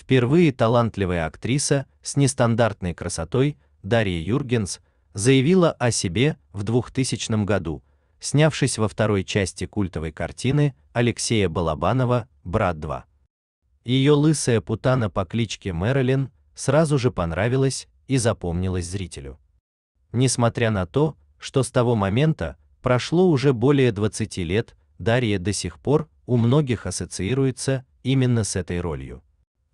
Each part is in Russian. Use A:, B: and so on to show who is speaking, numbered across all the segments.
A: Впервые талантливая актриса с нестандартной красотой Дарья Юргенс заявила о себе в 2000 году, снявшись во второй части культовой картины Алексея Балабанова «Брат 2». Ее лысая путана по кличке Мэрилин сразу же понравилась и запомнилась зрителю. Несмотря на то, что с того момента прошло уже более 20 лет, Дарья до сих пор у многих ассоциируется именно с этой ролью.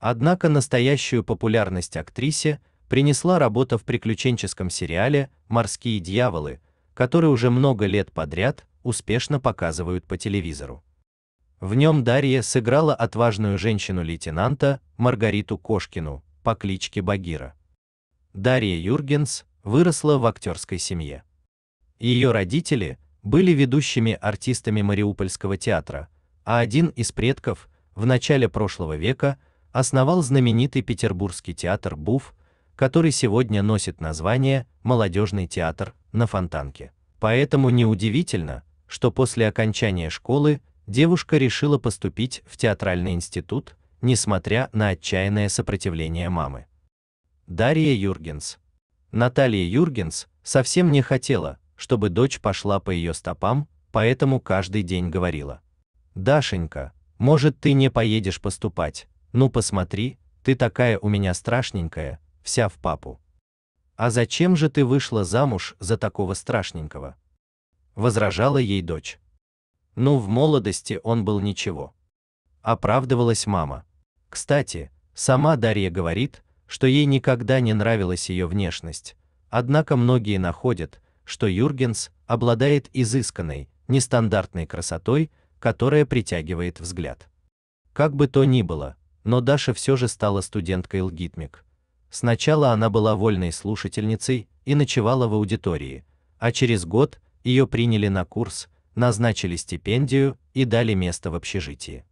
A: Однако настоящую популярность актрисе принесла работа в приключенческом сериале Морские дьяволы, который уже много лет подряд успешно показывают по телевизору. В нем Дарья сыграла отважную женщину-лейтенанта Маргариту Кошкину по кличке Багира. Дарья Юргенс выросла в актерской семье. Ее родители были ведущими артистами Мариупольского театра, а один из предков в начале прошлого века основал знаменитый петербургский театр Буф, который сегодня носит название Молодежный театр на Фонтанке. Поэтому неудивительно, что после окончания школы девушка решила поступить в театральный институт, несмотря на отчаянное сопротивление мамы. Дарья Юргенс. Наталья Юргенс совсем не хотела, чтобы дочь пошла по ее стопам, поэтому каждый день говорила: "Дашенька, может ты не поедешь поступать, ну посмотри, ты такая у меня страшненькая, вся в папу. А зачем же ты вышла замуж за такого страшненького? возражала ей дочь. Ну, в молодости он был ничего. Оправдывалась мама. Кстати, сама Дарья говорит, что ей никогда не нравилась ее внешность. Однако многие находят, что Юргенс обладает изысканной, нестандартной красотой, которая притягивает взгляд. Как бы то ни было, но Даша все же стала студенткой ЛГИТМИК. Сначала она была вольной слушательницей и ночевала в аудитории, а через год ее приняли на курс, назначили стипендию и дали место в общежитии.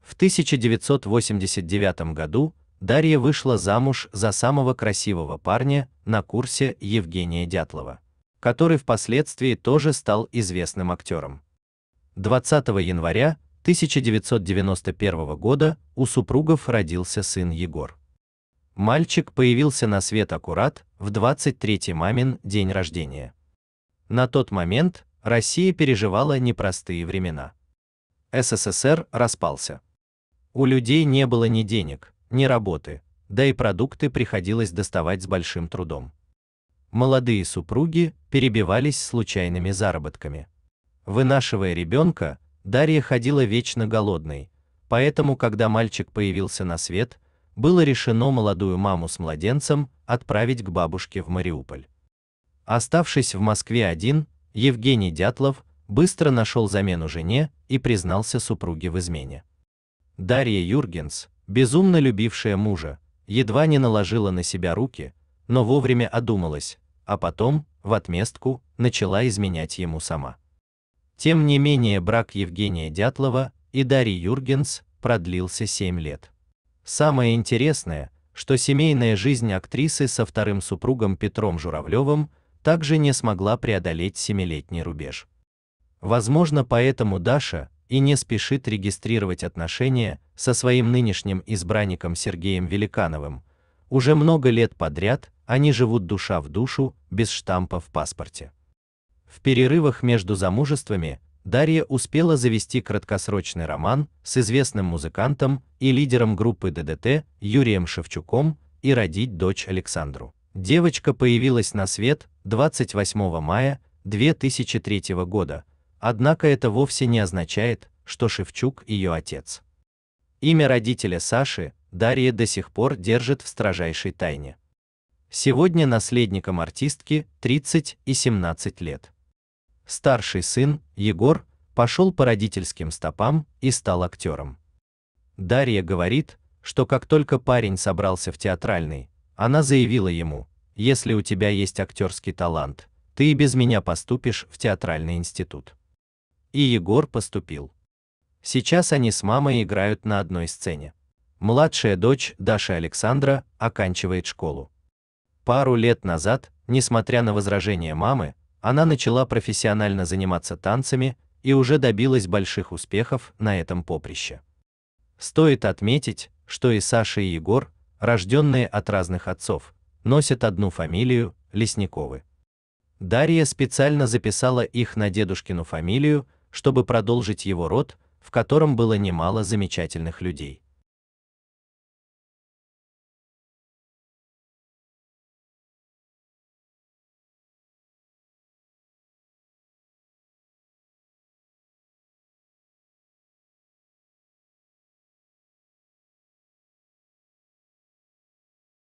A: В 1989 году Дарья вышла замуж за самого красивого парня на курсе Евгения Дятлова, который впоследствии тоже стал известным актером. 20 января 1991 года у супругов родился сын Егор. Мальчик появился на свет аккурат в 23-й мамин день рождения. На тот момент Россия переживала непростые времена. СССР распался. У людей не было ни денег, ни работы, да и продукты приходилось доставать с большим трудом. Молодые супруги перебивались случайными заработками. Вынашивая ребенка, Дарья ходила вечно голодной, поэтому, когда мальчик появился на свет, было решено молодую маму с младенцем отправить к бабушке в Мариуполь. Оставшись в Москве один, Евгений Дятлов быстро нашел замену жене и признался супруге в измене. Дарья Юргенс, безумно любившая мужа, едва не наложила на себя руки, но вовремя одумалась, а потом, в отместку, начала изменять ему сама. Тем не менее брак Евгения Дятлова и Дарьи Юргенс продлился 7 лет. Самое интересное, что семейная жизнь актрисы со вторым супругом Петром Журавлевым также не смогла преодолеть семилетний рубеж. Возможно, поэтому Даша и не спешит регистрировать отношения со своим нынешним избранником Сергеем Великановым. Уже много лет подряд они живут душа в душу без штампа в паспорте. В перерывах между замужествами Дарья успела завести краткосрочный роман с известным музыкантом и лидером группы ДДТ Юрием Шевчуком и родить дочь Александру. Девочка появилась на свет 28 мая 2003 года, однако это вовсе не означает, что Шевчук ее отец. Имя родителя Саши Дарья до сих пор держит в строжайшей тайне. Сегодня наследником артистки 30 и 17 лет старший сын, Егор, пошел по родительским стопам и стал актером. Дарья говорит, что как только парень собрался в театральный, она заявила ему: "Если у тебя есть актерский талант, ты и без меня поступишь в театральный институт". И Егор поступил. Сейчас они с мамой играют на одной сцене. Младшая дочь Даша Александра оканчивает школу. Пару лет назад, несмотря на возражения мамы, она начала профессионально заниматься танцами и уже добилась больших успехов на этом поприще. Стоит отметить, что и Саша и Егор, рожденные от разных отцов, носят одну фамилию Лесниковы. Дарья специально записала их на дедушкину фамилию, чтобы продолжить его род, в котором было немало замечательных людей.